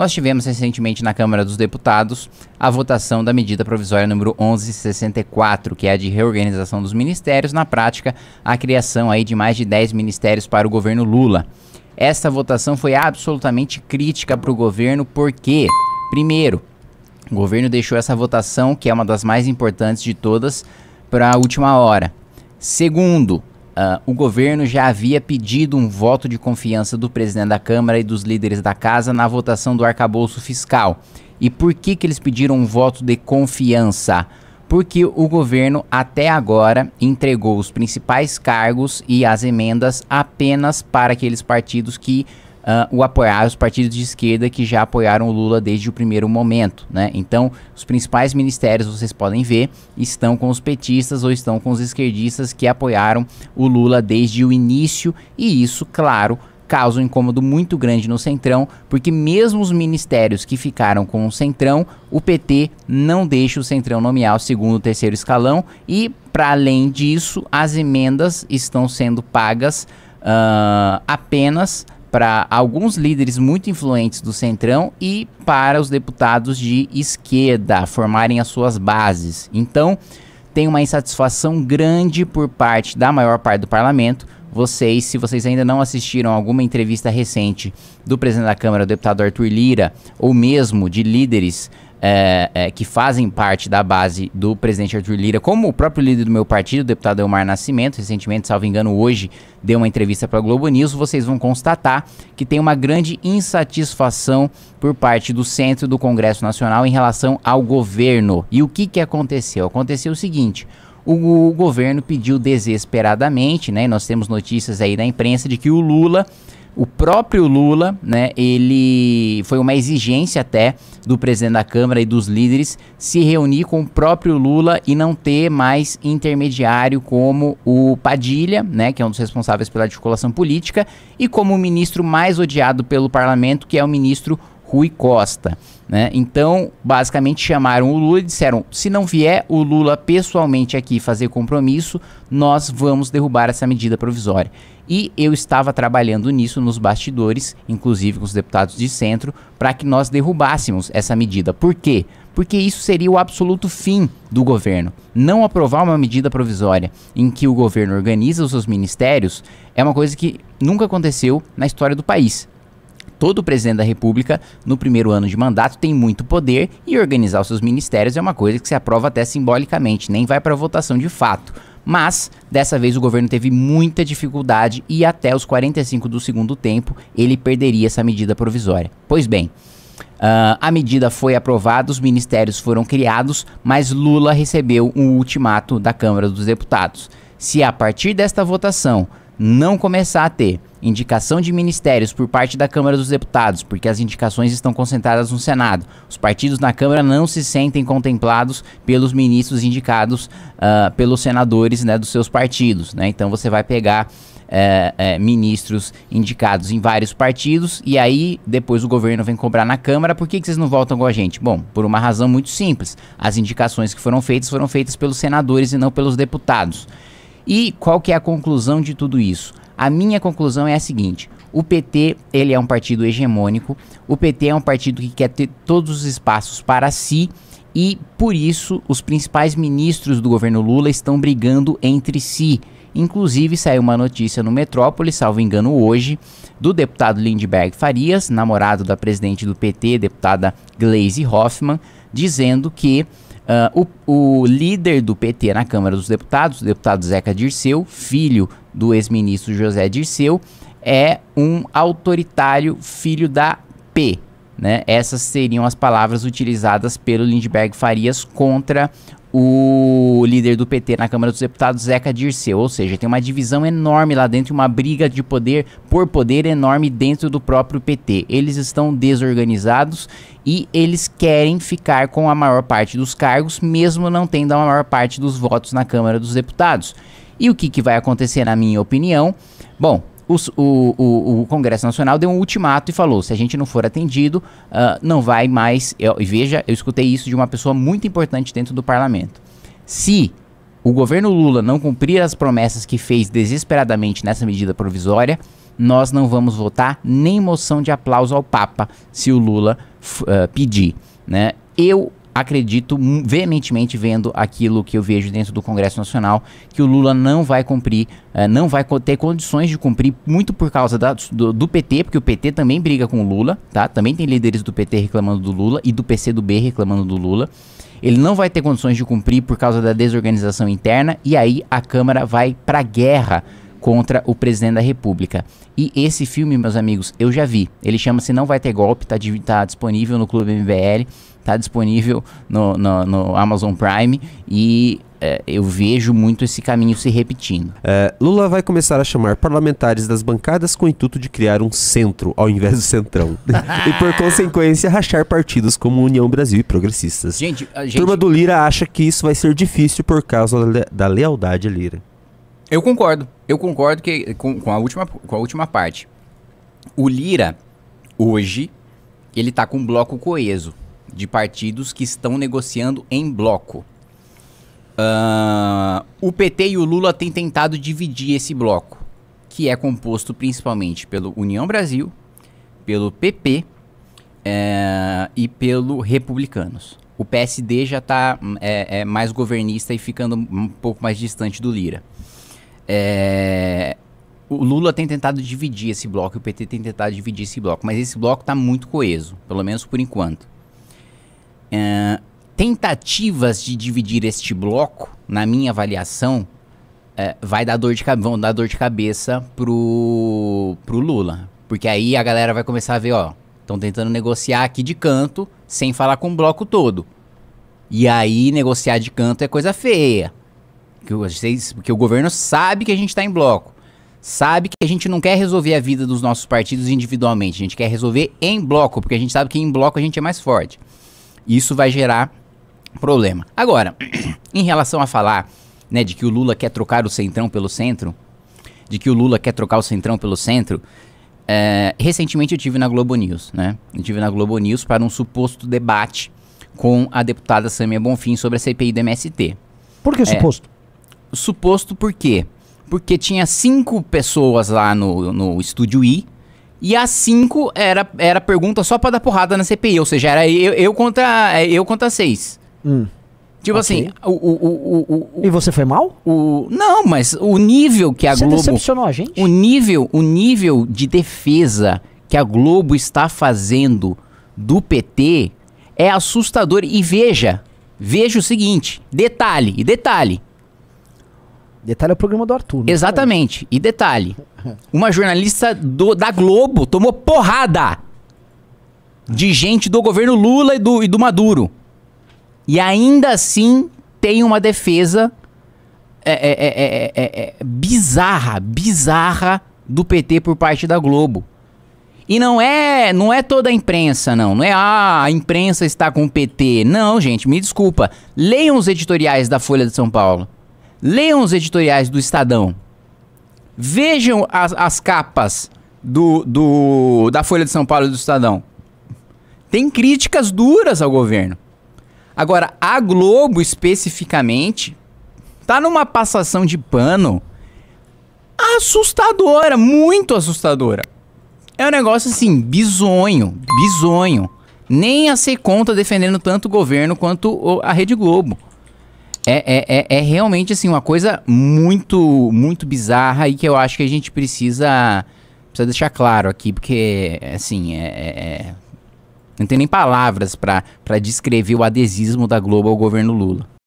nós tivemos recentemente na Câmara dos Deputados a votação da medida provisória número 1164, que é a de reorganização dos ministérios, na prática, a criação aí de mais de 10 ministérios para o governo Lula. Esta votação foi absolutamente crítica para o governo, porque, primeiro, o governo deixou essa votação, que é uma das mais importantes de todas, para a última hora. Segundo, Uh, o governo já havia pedido um voto de confiança do presidente da Câmara e dos líderes da casa na votação do arcabouço fiscal. E por que, que eles pediram um voto de confiança? Porque o governo até agora entregou os principais cargos e as emendas apenas para aqueles partidos que uh, o apoiar os partidos de esquerda que já apoiaram o Lula desde o primeiro momento, né? Então, os principais ministérios, vocês podem ver, estão com os petistas ou estão com os esquerdistas que apoiaram o Lula desde o início, e isso, claro, causa um incômodo muito grande no Centrão, porque mesmo os ministérios que ficaram com o Centrão, o PT não deixa o Centrão nomear o segundo e terceiro escalão e, para além disso, as emendas estão sendo pagas uh, apenas para alguns líderes muito influentes do Centrão e para os deputados de esquerda formarem as suas bases. Então, tem uma insatisfação grande por parte da maior parte do parlamento. Vocês, se vocês ainda não assistiram alguma entrevista recente do presidente da Câmara, o deputado Arthur Lira, ou mesmo de líderes é, é, que fazem parte da base do presidente Arthur Lira, como o próprio líder do meu partido, o deputado Elmar Nascimento, recentemente, salvo engano, hoje deu uma entrevista para a Globo News, vocês vão constatar que tem uma grande insatisfação por parte do centro do Congresso Nacional em relação ao governo. E o que, que aconteceu? Aconteceu o seguinte. O, o governo pediu desesperadamente, né? Nós temos notícias aí da imprensa de que o Lula o próprio Lula, né, ele foi uma exigência até do presidente da Câmara e dos líderes se reunir com o próprio Lula e não ter mais intermediário como o Padilha, né, que é um dos responsáveis pela articulação política, e como o ministro mais odiado pelo parlamento, que é o ministro Rui Costa. Né? Então, basicamente chamaram o Lula e disseram: se não vier o Lula pessoalmente aqui fazer compromisso, nós vamos derrubar essa medida provisória. E eu estava trabalhando nisso nos bastidores, inclusive com os deputados de centro, para que nós derrubássemos essa medida. Por quê? Porque isso seria o absoluto fim do governo. Não aprovar uma medida provisória em que o governo organiza os seus ministérios é uma coisa que nunca aconteceu na história do país. Todo presidente da República, no primeiro ano de mandato, tem muito poder e organizar os seus ministérios é uma coisa que se aprova até simbolicamente, nem vai para votação de fato. Mas, dessa vez o governo teve muita dificuldade e até os 45 do segundo tempo ele perderia essa medida provisória. Pois bem, Uh, a medida foi aprovada, os ministérios foram criados, mas Lula recebeu um ultimato da Câmara dos Deputados. Se a partir desta votação não começar a ter Indicação de ministérios por parte da Câmara dos Deputados, porque as indicações estão concentradas no Senado. Os partidos na Câmara não se sentem contemplados pelos ministros indicados uh, pelos senadores né, dos seus partidos. Né? Então você vai pegar é, é, ministros indicados em vários partidos, e aí depois o governo vem cobrar na Câmara, por que, que vocês não voltam com a gente? Bom, por uma razão muito simples: as indicações que foram feitas foram feitas pelos senadores e não pelos deputados. E qual que é a conclusão de tudo isso? A minha conclusão é a seguinte: o PT ele é um partido hegemônico, o PT é um partido que quer ter todos os espaços para si. E por isso, os principais ministros do governo Lula estão brigando entre si. Inclusive, saiu uma notícia no Metrópole, salvo engano, hoje, do deputado Lindbergh Farias, namorado da presidente do PT, deputada Glaise Hoffmann, dizendo que ah, o, o, líder do PT na Câmara dos Deputados, o deputado Zeca Dirceu, filho do ex-ministro José Dirceu, é um autoritário filho da P. Né? Essas seriam as palavras utilizadas pelo Lindbergh Farias contra o líder do PT na Câmara dos Deputados, Zeca Dirceu. Ou seja, tem uma divisão enorme lá dentro, uma briga de poder por poder enorme dentro do próprio PT. Eles estão desorganizados e eles querem ficar com a maior parte dos cargos, mesmo não tendo a maior parte dos votos na Câmara dos Deputados. E o que, que vai acontecer, na minha opinião? Bom, os, o, o, o, Congresso Nacional deu um ultimato e falou: se a gente não for atendido, uh, não vai mais. E veja, eu escutei isso de uma pessoa muito importante dentro do parlamento. Se o governo Lula não cumprir as promessas que fez desesperadamente nessa medida provisória, nós não vamos votar nem moção de aplauso ao Papa se o Lula uh, pedir. Né? Eu acredito veementemente vendo aquilo que eu vejo dentro do Congresso Nacional, que o Lula não vai cumprir, uh, não vai ter condições de cumprir, muito por causa da, do, do, PT, porque o PT também briga com o Lula, tá? Também tem líderes do PT reclamando do Lula e do PCdoB reclamando do Lula. Ele não vai ter condições de cumprir por causa da desorganização interna e aí a Câmara vai pra guerra contra o presidente da República. E esse filme, meus amigos, eu já vi. Ele chama-se Não Vai Ter Golpe, tá, tá, disponível no Clube MBL, tá disponível no, no, no Amazon Prime e é, eu vejo muito esse caminho se repetindo. É, Lula vai começar a chamar parlamentares das bancadas com o intuito de criar um centro ao invés do centrão. e por consequência, rachar partidos como União Brasil e Progressistas. Gente, a gente... Turma do Lira acha que isso vai ser difícil por causa da, da lealdade à Lira. Eu concordo. Eu concordo que, com, com, a, última, com a última parte. O Lira, hoje, ele está com um bloco coeso de partidos que estão negociando em bloco. Uh, o PT e o Lula têm tentado dividir esse bloco, que é composto principalmente pelo União Brasil, pelo PP é, eh, e pelo Republicanos. O PSD já está hum, é, é, mais governista e ficando um pouco mais distante do Lira. É, o Lula tem tentado dividir esse bloco, o PT tem tentado dividir esse bloco, mas esse bloco está muito coeso, pelo menos por enquanto. É, tentativas de dividir este bloco, na minha avaliação, é, vai dar dor de, vão dar dor de cabeça pro, pro Lula. Porque aí a galera vai começar a ver, ó, estão tentando negociar aqui de canto, sem falar com o bloco todo. E aí negociar de canto é coisa feia que vocês, porque o governo sabe que a gente está em bloco, sabe que a gente não quer resolver a vida dos nossos partidos individualmente, a gente quer resolver em bloco, porque a gente sabe que em bloco a gente é mais forte. Isso vai gerar problema. Agora, em relação a falar, né, de que o Lula quer trocar o centrão pelo centro, de que o Lula quer trocar o centrão pelo centro, é, recentemente eu tive na Globo News, né? Eu tive na Globo News para um suposto debate com a deputada Samia Bonfim sobre a CPI do MST. Por que é, suposto? É, suposto por quê? Porque tinha cinco pessoas lá no, no estúdio I. E as cinco era, era pergunta só para dar porrada na CPI. Ou seja, era eu, eu contra é, eu contra seis. Hum. Tipo assim, okay. assim, o, o, o, o, E você foi mal? O, não, mas o nível que a você Globo. Você decepcionou a gente? O nível, o nível de defesa que a Globo está fazendo do PT é assustador. E veja, veja o seguinte: detalhe, e detalhe. Detalhe é o programa do Arthur. Né? Exatamente. É e detalhe: uma jornalista do, da Globo tomou porrada de gente do governo Lula e do, e do Maduro. E ainda assim tem uma defesa é, é, é, é, é bizarra, bizarra do PT por parte da Globo. E não é, não é toda a imprensa, não. Não é ah, a imprensa está com o PT. Não, gente, me desculpa. Leiam os editoriais da Folha de São Paulo. Leiam os editoriais do Estadão. Vejam as, as capas do, do, da Folha de São Paulo e do Estadão. Tem críticas duras ao governo. Agora, a Globo especificamente tá numa passação de pano assustadora, muito assustadora. É um negócio assim, bizonho, bizonho. Nem a Seconta tá defendendo tanto o governo quanto a Rede Globo. É, é, é, é, realmente assim uma coisa muito, muito bizarra e que eu acho que a gente precisa, precisa deixar claro aqui, porque assim é, é, é não tem nem palavras para descrever o adesismo da Globo ao governo Lula.